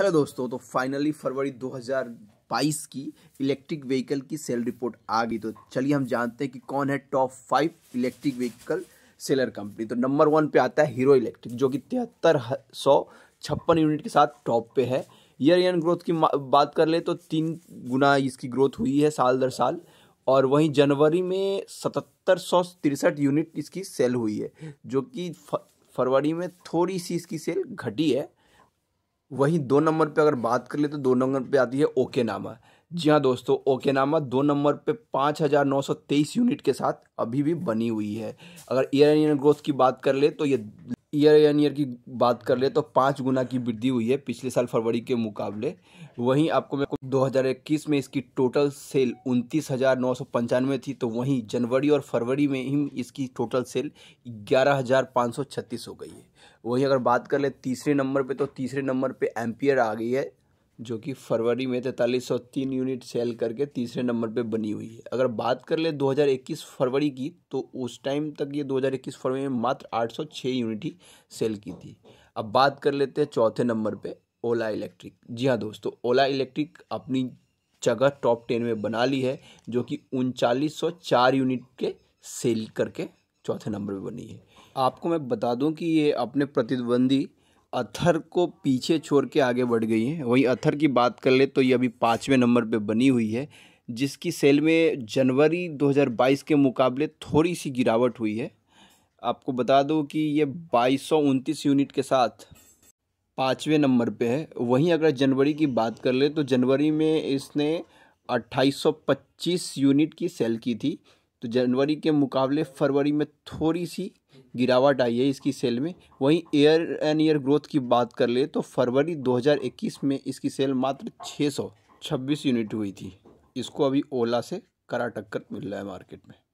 hello दोस्तों तो finally फरवरी 2022 की इलेक्ट्रिक व्हीकल की सेल रिपोर्ट आ गई तो चलिए हम जानते हैं कि कौन है top five electric vehicle seller company तो नंबर वन पे आता है हीरो इलेक्ट्रिक जो कि तिहत्तर सौ छप्पन यूनिट के साथ टॉप पे है ईयर ईयर ग्रोथ की बात कर ले तो तीन गुना इसकी ग्रोथ हुई है साल दर साल और वहीं जनवरी में सतहत्तर सौ तिरसठ यूनिट इसकी सेल हुई है जो कि फरवरी में थोड़ी सी इसकी सेल घटी है वहीं दो नंबर पे अगर बात कर ले तो दो नंबर पे आती है ओके नामा जी हाँ दोस्तों ओके नामा दो नंबर पे पाँच हज़ार नौ सौ तेईस यूनिट के साथ अभी भी बनी हुई है अगर ईयर एन ईयर ग्रोथ की बात कर ले तो ये ईयर एन ईयर की बात कर ले तो पाँच गुना की वृद्धि हुई है पिछले साल फरवरी के मुकाबले वहीं आपको मैं 2021 में इसकी टोटल सेल उनतीस हज़ार नौ सौ पंचानवे थी तो वहीं जनवरी और फरवरी में ही इसकी टोटल सेल ग्यारह हज़ार पाँच सौ छत्तीस हो गई है वहीं अगर बात कर ले तीसरे नंबर पे तो तीसरे नंबर पे एम्पियर आ गई है जो कि फरवरी में तैंतालीस सौ तीन यूनिट सेल करके तीसरे नंबर पे बनी हुई है अगर बात कर ले 2021 फरवरी की तो उस टाइम तक ये 2021 फरवरी में मात्र 806 यूनिट ही सेल की थी अब बात कर लेते हैं चौथे नंबर पे ओला इलेक्ट्रिक जी हाँ दोस्तों ओला इलेक्ट्रिक अपनी जगह टॉप टेन में बना ली है जो कि उनचालीस यूनिट के सेल करके चौथे नंबर पर बनी है आपको मैं बता दूँ कि ये अपने प्रतिद्वंदी अथर को पीछे छोड़ के आगे बढ़ गई हैं वहीं अथर की बात कर ले तो ये अभी पाँचवें नंबर पे बनी हुई है जिसकी सेल में जनवरी 2022 के मुकाबले थोड़ी सी गिरावट हुई है आपको बता दो कि ये बाईस यूनिट के साथ पाँचवें नंबर पे है वहीं अगर जनवरी की बात कर ले तो जनवरी में इसने 2825 यूनिट की सेल की थी तो जनवरी के मुकाबले फरवरी में थोड़ी सी गिरावट आई है इसकी सेल में वहीं ईयर एंड ईयर ग्रोथ की बात कर ले तो फरवरी 2021 में इसकी सेल मात्र 626 यूनिट हुई थी इसको अभी ओला से करा टक्कर मिल रहा है मार्केट में